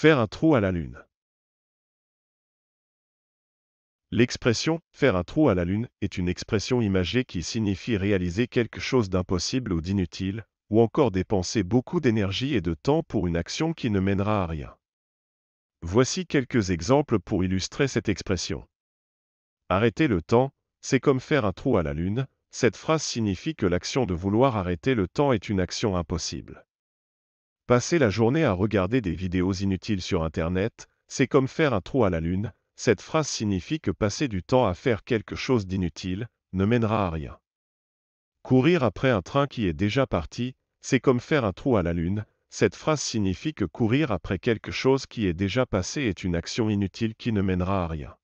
Faire un trou à la Lune. L'expression faire un trou à la Lune est une expression imagée qui signifie réaliser quelque chose d'impossible ou d'inutile, ou encore dépenser beaucoup d'énergie et de temps pour une action qui ne mènera à rien. Voici quelques exemples pour illustrer cette expression. Arrêter le temps, c'est comme faire un trou à la Lune, cette phrase signifie que l'action de vouloir arrêter le temps est une action impossible. Passer la journée à regarder des vidéos inutiles sur Internet, c'est comme faire un trou à la lune. Cette phrase signifie que passer du temps à faire quelque chose d'inutile ne mènera à rien. Courir après un train qui est déjà parti, c'est comme faire un trou à la lune. Cette phrase signifie que courir après quelque chose qui est déjà passé est une action inutile qui ne mènera à rien.